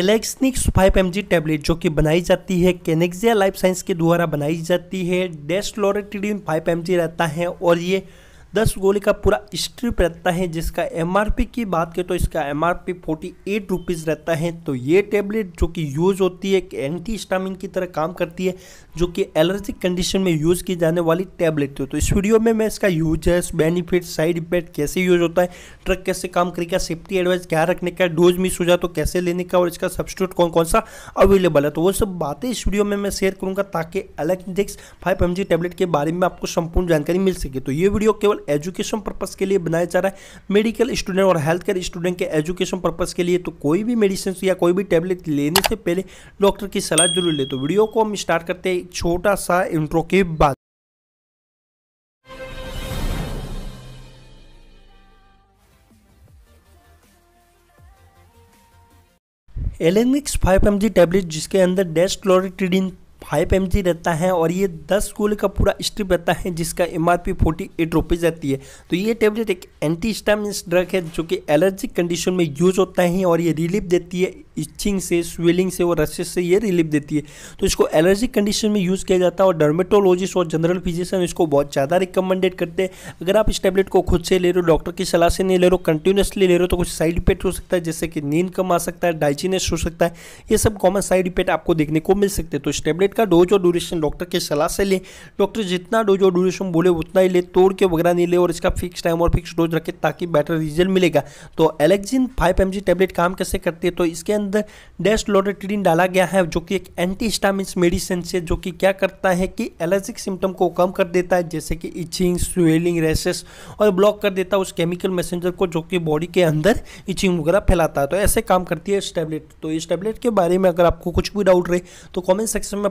एलेक्सनिक्स five M tablet जो कि बनाई जाती है केनेक्जिया लाइफ साइंस के द्वारा बनाई जाती है डेस्ट लोरेटिडिन फाइव एम रहता है और ये दस गोली का पूरा स्ट्रिप रहता है जिसका एमआरपी की बात करें तो इसका एमआरपी फोर्टी एट रुपीज़ रहता है तो ये टेबलेट जो कि यूज़ होती है एक एंटी स्टामिन की तरह काम करती है जो कि एलर्जिक कंडीशन में यूज़ की जाने वाली टेबलेट है तो इस वीडियो में मैं इसका यूजर्स बेनिफिट साइड इफेक्ट कैसे यूज होता है ट्रक कैसे काम करेगा सेफ्टी एडवाइस क्या रखने का डोज मिस हो जाए तो कैसे लेने का और इसका सब्सिट्यूट कौन कौन सा अवेलेबल है तो वो सब बातें इस वीडियो में मैं शेयर करूँगा ताकि एलेक्ट्रिक्स फाइव एम टेबलेट के बारे में आपको संपूर्ण जानकारी मिल सके तो ये वीडियो केवल एजुकेशन पर्पज़ के लिए बनाया जा रहा है मेडिकल स्टूडेंट और हेल्थ केयर स्टूडेंट के एजुकेशन पर्पज़ के लिए तो कोई भी मेडिसिन या कोई भी टैबलेट लेने से पहले डॉक्टर की सलाह जरूर ले तो वीडियो को हम स्टार्ट करते हैं छोटा सा इंट्रो के बाद एलेनिक्स फाइव एम टैबलेट जिसके अंदर डेस्ट डेस्क्लोरिट्रीडिन फाइव एम रहता है और ये दस गोल का पूरा स्ट्रिप रहता है जिसका M R P forty eight rupees रहती है तो ये टेबलेट एक एंटी स्टामिन ड्रग है जो कि एलर्जिक कंडीशन में यूज होता है और ये रिलीफ देती है इचिंग से स्वेलिंग से और रसेस से ये रिलीफ देती है तो इसको एलर्जिक कंडीशन में यूज़ किया जाता है और डर्मेटोलॉजिस्ट और जनरल फिजिशियन इसको बहुत ज़्यादा रिकमेंडेड करते हैं अगर आप इस टेबलेट को खुद से ले रहे हो डॉक्टर की सलाह से नहीं ले रहे हो कंटिन्यूसली ले रहे हो तो कुछ साइड इफेक्ट हो सकता है जैसे कि नींद कम आ सकता है डाइजीनेस हो सकता है ये सब कॉमन साइड इफेक्ट आपको देखने को मिल सकते हैं तो इस टेबलेट का इसका डोज और ड्यूरेशन डॉक्टर के सलाह से लें डॉक्टर जितना डोज और ड्यूरेशन बोले उतना ही ले तोड़ के वगैरह नहीं ले और इसका फिक्स टाइम और फिक्स डोज रखें ताकि बेटर रिजल्ट मिलेगा तो एलेक्जिन फाइव एम टेबलेट काम कैसे करती है तो इसके अंदर डेस्ट लोडेटिडिन डाला गया है जो कि एक एंटी स्टामिन मेडिसिन से जो कि क्या करता है कि एलर्जिक सिम्टम को कम कर देता है जैसे कि इचिंग स्वेलिंग रेसेस और ब्लॉक कर देता है उस केमिकल मैसेंजर को जो कि बॉडी के अंदर इचिंग वगैरह फैलाता है तो ऐसे काम करती है इस टैबलेट तो इस टैबलेट के बारे में अगर आपको कुछ भी डाउट रहे तो कमेंट सेक्शन में